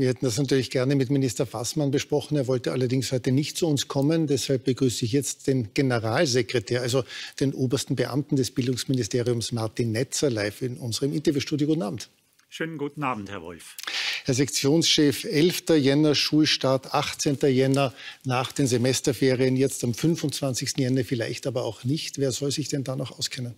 Wir hätten das natürlich gerne mit Minister Fassmann besprochen. Er wollte allerdings heute nicht zu uns kommen. Deshalb begrüße ich jetzt den Generalsekretär, also den obersten Beamten des Bildungsministeriums Martin Netzer live in unserem Interviewstudio. Guten Abend. Schönen guten Abend, Herr Wolf. Herr Sektionschef, 11. Jänner Schulstart, 18. Jänner nach den Semesterferien, jetzt am 25. Jänner vielleicht aber auch nicht. Wer soll sich denn da noch auskennen?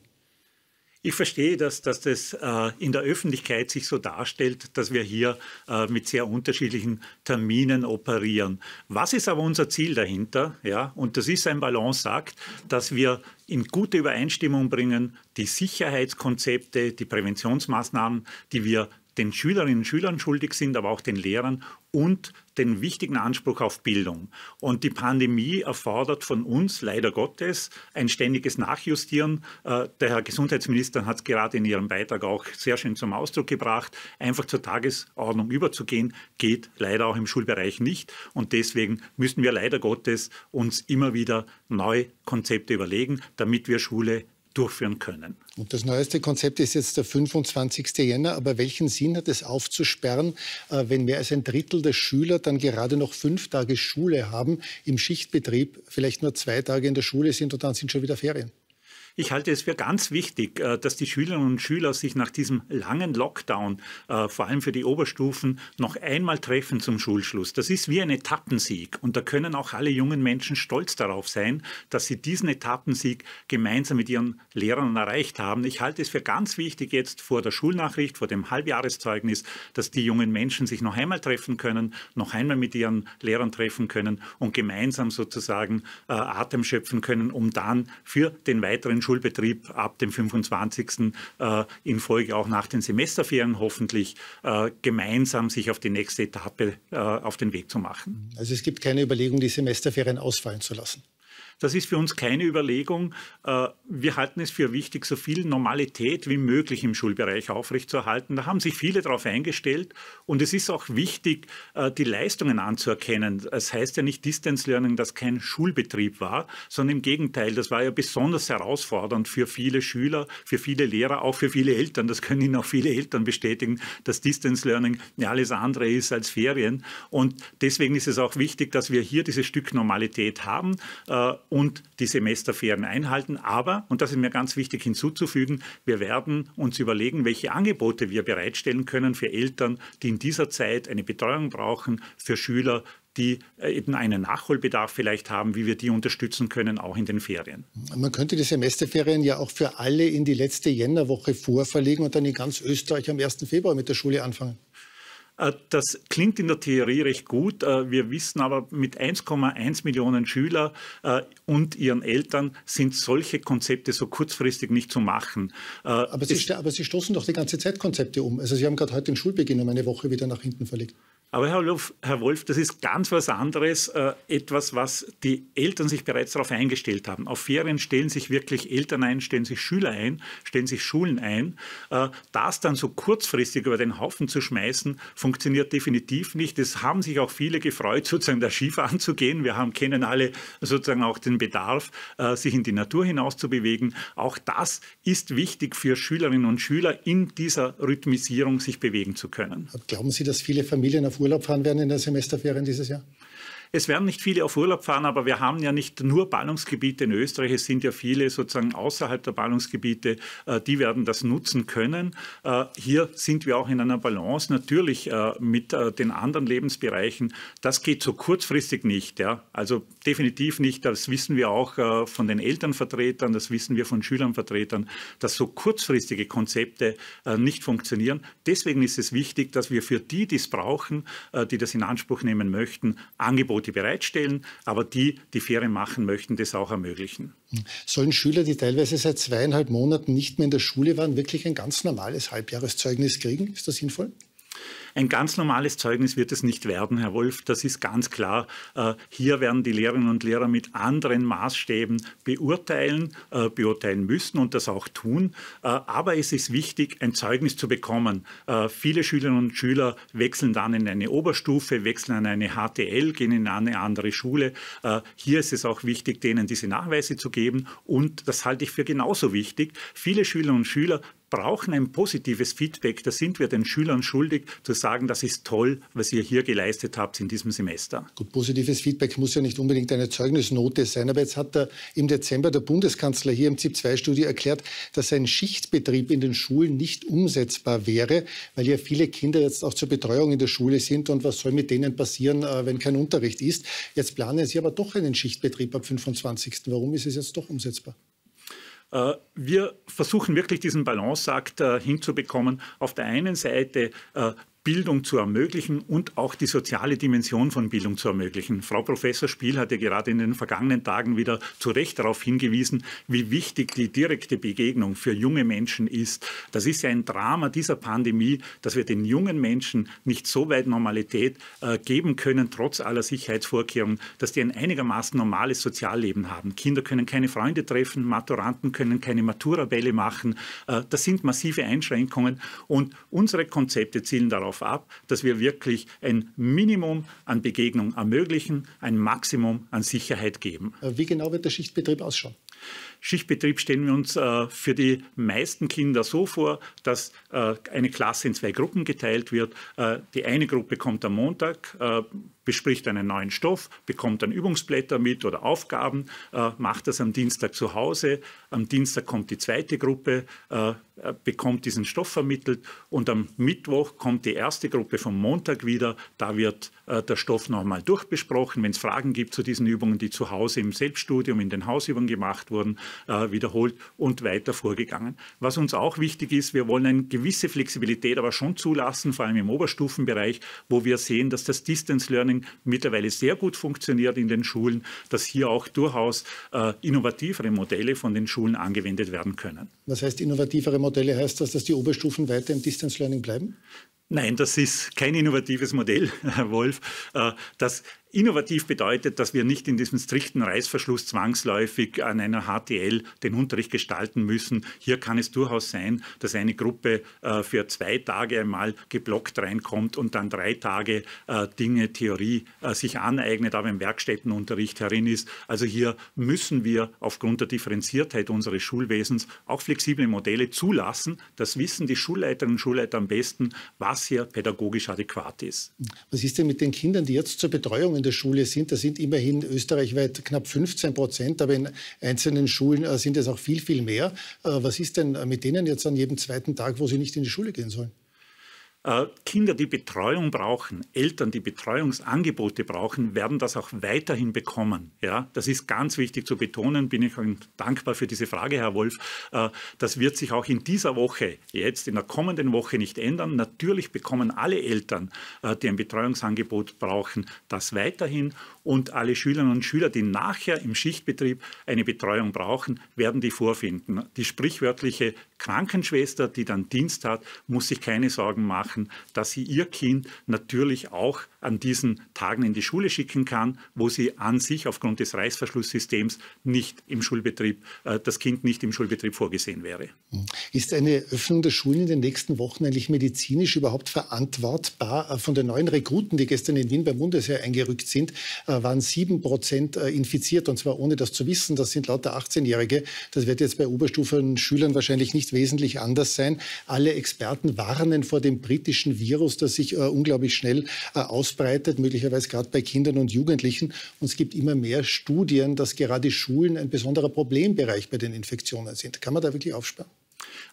Ich verstehe, dass, dass das äh, in der Öffentlichkeit sich so darstellt, dass wir hier äh, mit sehr unterschiedlichen Terminen operieren. Was ist aber unser Ziel dahinter? Ja, und das ist ein Balanceakt, dass wir in gute Übereinstimmung bringen die Sicherheitskonzepte, die Präventionsmaßnahmen, die wir den Schülerinnen und Schülern schuldig sind, aber auch den Lehrern und den wichtigen Anspruch auf Bildung. Und die Pandemie erfordert von uns leider Gottes ein ständiges Nachjustieren. Äh, der Herr Gesundheitsminister hat es gerade in Ihrem Beitrag auch sehr schön zum Ausdruck gebracht. Einfach zur Tagesordnung überzugehen, geht leider auch im Schulbereich nicht. Und deswegen müssen wir leider Gottes uns immer wieder neue Konzepte überlegen, damit wir Schule durchführen können. Und das neueste Konzept ist jetzt der 25. Jänner. Aber welchen Sinn hat es aufzusperren, äh, wenn mehr als ein Drittel der Schüler dann gerade noch fünf Tage Schule haben, im Schichtbetrieb vielleicht nur zwei Tage in der Schule sind und dann sind schon wieder Ferien? Ich halte es für ganz wichtig, äh, dass die Schülerinnen und Schüler sich nach diesem langen Lockdown, äh, vor allem für die Oberstufen, noch einmal treffen zum Schulschluss. Das ist wie ein Etappensieg und da können auch alle jungen Menschen stolz darauf sein, dass sie diesen Etappensieg gemeinsam mit ihren Lehrern erreicht haben. Ich halte es für ganz wichtig jetzt vor der Schulnachricht, vor dem Halbjahreszeugnis, dass die jungen Menschen sich noch einmal treffen können, noch einmal mit ihren Lehrern treffen können und gemeinsam sozusagen äh, Atem schöpfen können, um dann für den weiteren Schulbetrieb ab dem 25. Äh, in Folge auch nach den Semesterferien hoffentlich äh, gemeinsam sich auf die nächste Etappe äh, auf den Weg zu machen. Also es gibt keine Überlegung, die Semesterferien ausfallen zu lassen. Das ist für uns keine Überlegung. Äh, wir halten es für wichtig, so viel Normalität wie möglich im Schulbereich aufrechtzuerhalten. Da haben sich viele darauf eingestellt. Und es ist auch wichtig, äh, die Leistungen anzuerkennen. Es heißt ja nicht Distance Learning, dass kein Schulbetrieb war, sondern im Gegenteil, das war ja besonders herausfordernd für viele Schüler, für viele Lehrer, auch für viele Eltern. Das können Ihnen auch viele Eltern bestätigen, dass Distance Learning ja alles andere ist als Ferien. Und deswegen ist es auch wichtig, dass wir hier dieses Stück Normalität haben. Äh, und die Semesterferien einhalten. Aber, und das ist mir ganz wichtig hinzuzufügen, wir werden uns überlegen, welche Angebote wir bereitstellen können für Eltern, die in dieser Zeit eine Betreuung brauchen, für Schüler, die äh, eben einen Nachholbedarf vielleicht haben, wie wir die unterstützen können, auch in den Ferien. Man könnte die Semesterferien ja auch für alle in die letzte Jännerwoche vorverlegen und dann in ganz Österreich am 1. Februar mit der Schule anfangen. Äh, das klingt in der Theorie recht gut. Äh, wir wissen aber, mit 1,1 Millionen Schülern äh, und ihren Eltern sind solche Konzepte so kurzfristig nicht zu machen. Aber Sie, aber Sie stoßen doch die ganze Zeit Konzepte um. Also Sie haben gerade heute den Schulbeginn um eine Woche wieder nach hinten verlegt. Aber Herr Wolf, Herr Wolf, das ist ganz was anderes, äh, etwas, was die Eltern sich bereits darauf eingestellt haben. Auf Ferien stellen sich wirklich Eltern ein, stellen sich Schüler ein, stellen sich Schulen ein. Äh, das dann so kurzfristig über den Haufen zu schmeißen, funktioniert definitiv nicht. Es haben sich auch viele gefreut, sozusagen der Skifahren zu gehen. Wir haben, kennen alle sozusagen auch den Bedarf, äh, sich in die Natur hinaus zu bewegen. Auch das ist wichtig für Schülerinnen und Schüler, in dieser Rhythmisierung sich bewegen zu können. Glauben Sie, dass viele Familien auf Urlaub fahren werden in den Semesterferien dieses Jahr? Es werden nicht viele auf Urlaub fahren, aber wir haben ja nicht nur Ballungsgebiete in Österreich, es sind ja viele sozusagen außerhalb der Ballungsgebiete, äh, die werden das nutzen können. Äh, hier sind wir auch in einer Balance natürlich äh, mit den anderen Lebensbereichen. Das geht so kurzfristig nicht. Ja? Also definitiv nicht. Das wissen wir auch von den Elternvertretern, das wissen wir von Schülernvertretern, dass so kurzfristige Konzepte nicht funktionieren. Deswegen ist es wichtig, dass wir für die, die es brauchen, die das in Anspruch nehmen möchten, Angebote Angebote bereitstellen, aber die, die Ferien machen möchten, das auch ermöglichen. Sollen Schüler, die teilweise seit zweieinhalb Monaten nicht mehr in der Schule waren, wirklich ein ganz normales Halbjahreszeugnis kriegen? Ist das sinnvoll? Ein ganz normales Zeugnis wird es nicht werden, Herr Wolf, das ist ganz klar. Äh, hier werden die Lehrerinnen und Lehrer mit anderen Maßstäben beurteilen, äh, beurteilen müssen und das auch tun. Äh, aber es ist wichtig, ein Zeugnis zu bekommen. Viele Schülerinnen und Schüler wechseln dann in eine Oberstufe, wechseln an eine HTL, gehen in eine andere Schule. Hier ist es auch wichtig, denen diese Nachweise zu geben und das halte ich für genauso wichtig. Viele Schülerinnen und Schüler brauchen ein positives Feedback. Da sind wir den Schülern schuldig, zu sagen, das ist toll, was ihr hier geleistet habt in diesem Semester. Gut, positives Feedback muss ja nicht unbedingt eine Zeugnisnote sein. Aber jetzt hat der, im Dezember der Bundeskanzler hier im zip 2 studio erklärt, dass ein Schichtbetrieb in den Schulen nicht umsetzbar wäre, weil ja viele Kinder jetzt auch zur Betreuung in der Schule sind. Und was soll mit denen passieren, äh, wenn kein Unterricht ist? Jetzt planen Sie aber doch einen Schichtbetrieb ab 25. Warum ist es jetzt doch umsetzbar? Äh, wir versuchen wirklich diesen Balanceakt äh, hinzubekommen. Auf der einen Seite äh, Bildung zu ermöglichen und auch die soziale Dimension von Bildung zu ermöglichen. Frau Professor Spiel hat ja gerade in den vergangenen Tagen wieder zu Recht darauf hingewiesen, wie wichtig die direkte Begegnung für junge Menschen ist. Das ist ja ein Drama dieser Pandemie, dass wir den jungen Menschen nicht so weit Normalität äh, geben können, trotz aller Sicherheitsvorkehrungen, dass die ein einigermaßen normales Sozialleben haben. Kinder können keine Freunde treffen, Maturanten können keine Maturabälle machen. Äh, das sind massive Einschränkungen und unsere Konzepte zielen darauf, darauf ab, dass wir wirklich ein Minimum an Begegnung ermöglichen, ein Maximum an Sicherheit geben. Äh, wie genau wird der Schichtbetrieb ausschauen? Schichtbetrieb stellen wir uns äh, für die meisten Kinder so vor, dass äh, eine Klasse in zwei Gruppen geteilt wird. Äh, die eine Gruppe kommt am Montag, äh, bespricht einen neuen Stoff, bekommt dann Übungsblätter mit oder Aufgaben, äh, macht das am Dienstag zu Hause. Am Dienstag kommt die zweite Gruppe, äh, bekommt diesen Stoff vermittelt und am Mittwoch kommt die erste Gruppe vom Montag wieder. Da wird der Stoff nochmal durchbesprochen. Wenn es Fragen gibt zu diesen Übungen, die zu Hause im Selbststudium, in den Hausübungen gemacht wurden, äh, wiederholt und weiter vorgegangen. Was uns auch wichtig ist, wir wollen eine gewisse Flexibilität aber schon zulassen, vor allem im Oberstufenbereich, wo wir sehen, dass das Distance Learning mittlerweile sehr gut funktioniert in den Schulen, dass hier auch durchaus äh, innovativere Modelle von den Schulen angewendet werden können. Was heißt innovativere Modelle? Heißt das, dass die Oberstufen weiter im Distance Learning bleiben? Nein, das ist kein innovatives Modell, Herr Wolf. Äh, das Innovativ bedeutet, dass wir nicht in diesem strikten Reißverschluss zwangsläufig an einer HTL den Unterricht gestalten müssen. Hier kann es durchaus sein, dass eine Gruppe äh, für zwei Tage einmal geblockt reinkommt und dann drei Tage äh, Dinge, Theorie äh, sich aneignet, aber im Werkstättenunterricht herin ist. Also hier müssen wir aufgrund der Differenziertheit unseres Schulwesens auch flexible Modelle zulassen. Das wissen die Schulleiterinnen und Schulleiter am besten, was hier pädagogisch adäquat ist. Was ist denn mit den Kindern, die jetzt zur Betreuung in der Schule sind. Das sind immerhin österreichweit knapp 15 Prozent, aber in einzelnen Schulen äh, sind es auch viel, viel mehr. Äh, was ist denn mit denen jetzt an jedem zweiten Tag, wo sie nicht in die Schule gehen sollen? Äh, Kinder, die Betreuung brauchen, Eltern, die Betreuungsangebote brauchen, werden das auch weiterhin bekommen. Ja, das ist ganz wichtig zu betonen. Bin ich dankbar für diese Frage, Herr Wolf. Äh, das wird sich auch in dieser Woche, jetzt in der kommenden Woche nicht ändern. Natürlich bekommen alle Eltern, äh, die ein Betreuungsangebot brauchen, das weiterhin. Und alle Schülerinnen und Schüler, die nachher im Schichtbetrieb eine Betreuung brauchen, werden die vorfinden. Die sprichwörtliche Krankenschwester, die dann Dienst hat, muss sich keine Sorgen machen machen, dass sie ihr Kind natürlich auch an diesen Tagen in die Schule schicken kann, wo sie an sich aufgrund des Reißverschlusssystems nicht im Schulbetrieb, äh, das Kind nicht im Schulbetrieb vorgesehen wäre. Ist eine Öffnung der Schulen in den nächsten Wochen eigentlich medizinisch überhaupt verantwortbar? Äh, von den neuen Rekruten, die gestern in Wien beim Bundesheer eingerückt sind, äh, waren sieben Prozent infiziert und zwar ohne das zu wissen. Das sind lauter 18-Jährige. Das wird jetzt bei Oberstufen Schülern wahrscheinlich nicht wesentlich anders sein. Alle Experten warnen vor dem britischen britischen Virus, das sich äh, unglaublich schnell äh, ausbreitet, möglicherweise gerade bei Kindern und Jugendlichen. Und es gibt immer mehr Studien, dass gerade Schulen ein besonderer Problembereich bei den Infektionen sind. Kann man da wirklich aufsparen?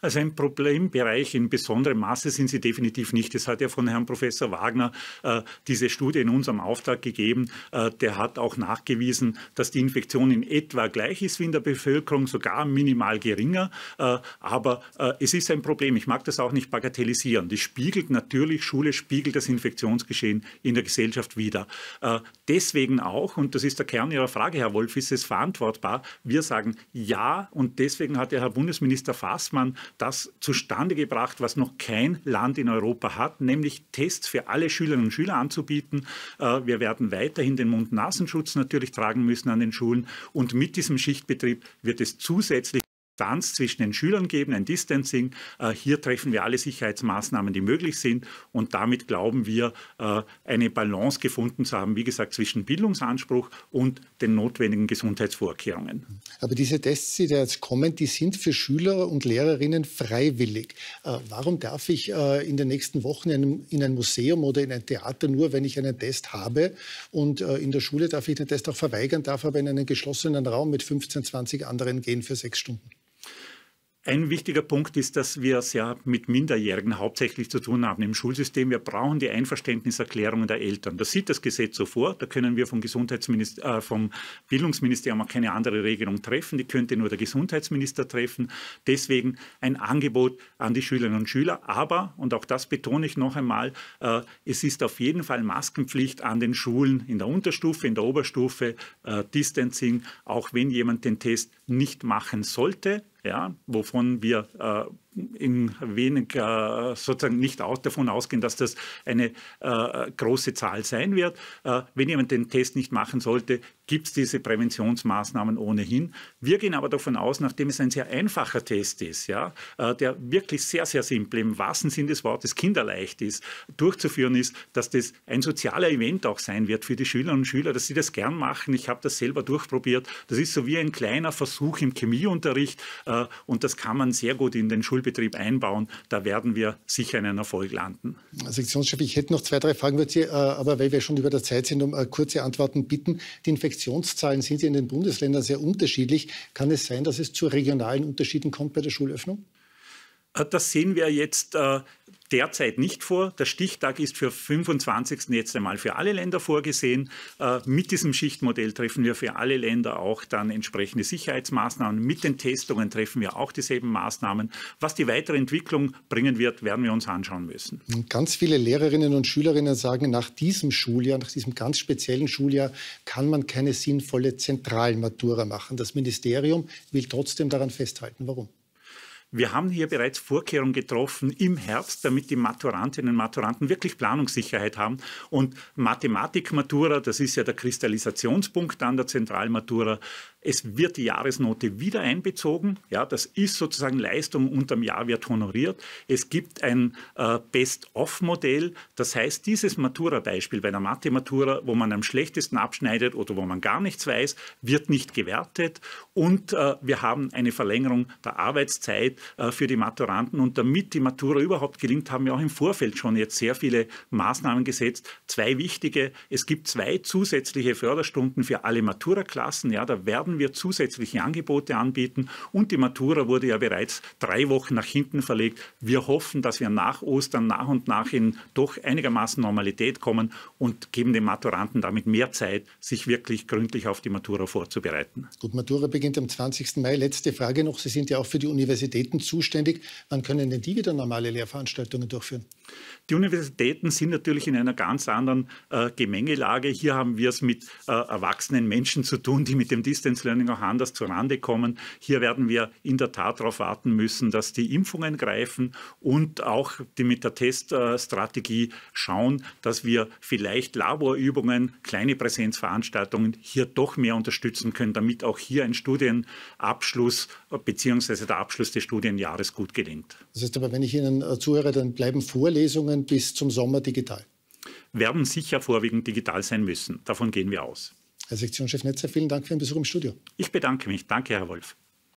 Also ein Problembereich in besonderem Maße sind sie definitiv nicht. Es hat ja von Herrn Professor Wagner äh, diese Studie in unserem Auftrag gegeben. Äh, der hat auch nachgewiesen, dass die Infektion in etwa gleich ist wie in der Bevölkerung, sogar minimal geringer. Äh, aber äh, es ist ein Problem. Ich mag das auch nicht bagatellisieren. Das spiegelt natürlich, Schule spiegelt das Infektionsgeschehen in der Gesellschaft wider. Äh, deswegen auch, und das ist der Kern Ihrer Frage, Herr Wolf, ist es verantwortbar? Wir sagen ja und deswegen hat der Herr Bundesminister Fassmann man das zustande gebracht, was noch kein Land in Europa hat, nämlich Tests für alle Schülerinnen und Schüler anzubieten. Äh, wir werden weiterhin den Mund-Nasenschutz natürlich tragen müssen an den Schulen und mit diesem Schichtbetrieb wird es zusätzlich Distanz zwischen den Schülern geben, ein Distancing. Äh, hier treffen wir alle Sicherheitsmaßnahmen, die möglich sind. Und damit glauben wir, äh, eine Balance gefunden zu haben, wie gesagt, zwischen Bildungsanspruch und den notwendigen Gesundheitsvorkehrungen. Aber diese Tests, die jetzt kommen, die sind für Schüler und Lehrerinnen freiwillig. Äh, warum darf ich in den nächsten Wochen in ein Museum oder in ein Theater nur, wenn ich einen Test habe? Und in der Schule darf ich den Test auch verweigern, darf aber in einen geschlossenen Raum mit 15, 20 anderen gehen für sechs Stunden. Ein wichtiger Punkt ist, dass wir es ja mit Minderjährigen hauptsächlich zu tun haben im Schulsystem. Wir brauchen die Einverständniserklärung der Eltern. Das sieht das Gesetz so vor. Da können wir vom, Gesundheitsminister, äh, vom Bildungsministerium keine andere Regelung treffen. Die könnte nur der Gesundheitsminister treffen. Deswegen ein Angebot an die Schülerinnen und Schüler. Aber, und auch das betone ich noch einmal, äh, es ist auf jeden Fall Maskenpflicht an den Schulen in der Unterstufe, in der Oberstufe, äh, Distancing, auch wenn jemand den Test nicht machen sollte ja, wovon wir äh, in weniger äh, sozusagen nicht aus, davon ausgehen, dass das eine äh, große Zahl sein wird. Äh, wenn jemand den Test nicht machen sollte, gibt es diese Präventionsmaßnahmen ohnehin. Wir gehen aber davon aus, nachdem es ein sehr einfacher Test ist, ja, äh, der wirklich sehr, sehr simpel im wahrsten Sinn des Wortes kinderleicht ist, durchzuführen ist, dass das ein sozialer Event auch sein wird für die Schülerinnen und Schüler, dass sie das gern machen. Ich habe das selber durchprobiert. Das ist so wie ein kleiner Versuch im Chemieunterricht äh, und das kann man sehr gut in den Schulbetrieben Betrieb einbauen, da werden wir sicher einen Erfolg landen. Sektionschef, ich hätte noch zwei, drei Fragen, würde Sie, äh, aber weil wir schon über der Zeit sind, um äh, kurze Antworten bitten. Die Infektionszahlen sind in den Bundesländern sehr unterschiedlich. Kann es sein, dass es zu regionalen Unterschieden kommt bei der Schulöffnung? Äh, das sehen wir jetzt äh, derzeit nicht vor. Der Stichtag ist für 25. jetzt einmal für alle Länder vorgesehen. Äh, mit diesem Schichtmodell treffen wir für alle Länder auch dann entsprechende Sicherheitsmaßnahmen. Mit den Testungen treffen wir auch dieselben Maßnahmen. Was die weitere Entwicklung bringen wird, werden wir uns anschauen müssen. Ganz viele Lehrerinnen und Schülerinnen sagen, nach diesem Schuljahr, nach diesem ganz speziellen Schuljahr, kann man keine sinnvolle Zentralmatura machen. Das Ministerium will trotzdem daran festhalten. Warum? Wir haben hier bereits Vorkehrungen getroffen im Herbst, damit die Maturantinnen und Maturanten wirklich Planungssicherheit haben. Und Mathematikmatura, das ist ja der Kristallisationspunkt an der Zentralmatura, es wird die Jahresnote wieder einbezogen. Ja, das ist sozusagen Leistung unterm Jahr wird honoriert. Es gibt ein äh, Best-of-Modell. Das heißt, dieses Matura-Beispiel bei einer Mathe-Matura, wo man am schlechtesten abschneidet oder wo man gar nichts weiß, wird nicht gewertet. Und äh, wir haben eine Verlängerung der Arbeitszeit äh, für die Maturanten. Und damit die Matura überhaupt gelingt, haben wir auch im Vorfeld schon jetzt sehr viele Maßnahmen gesetzt. Zwei wichtige. Es gibt zwei zusätzliche Förderstunden für alle Matura-Klassen. Ja, da werden werden wir zusätzliche Angebote anbieten und die Matura wurde ja bereits drei Wochen nach hinten verlegt. Wir hoffen, dass wir nach Ostern nach und nach in doch einigermaßen Normalität kommen und geben den Maturanten damit mehr Zeit, sich wirklich gründlich auf die Matura vorzubereiten. Gut, Matura beginnt am 20. Mai. Letzte Frage noch. Sie sind ja auch für die Universitäten zuständig. Wann können denn die wieder normale Lehrveranstaltungen durchführen? Die Universitäten sind natürlich in einer ganz anderen äh, Gemengelage. Hier haben wir es mit äh, erwachsenen Menschen zu tun, die mit dem Distance Experience Learning auch anders zurande kommen. Hier werden wir in der Tat darauf warten müssen, dass die Impfungen greifen und auch die mit der Teststrategie schauen, dass wir vielleicht Laborübungen, kleine Präsenzveranstaltungen hier doch mehr unterstützen können, damit auch hier ein Studienabschluss bzw. der Abschluss des Studienjahres gut gelingt. Das heißt aber, wenn ich Ihnen äh, zuhöre, dann bleiben Vorlesungen bis zum Sommer digital. Werden sicher vorwiegend digital sein müssen. Davon gehen wir aus. Herr Sektionschef Netzer, vielen Dank für den Besuch im Studio. Ich bedanke mich. Danke, Herr Wolf.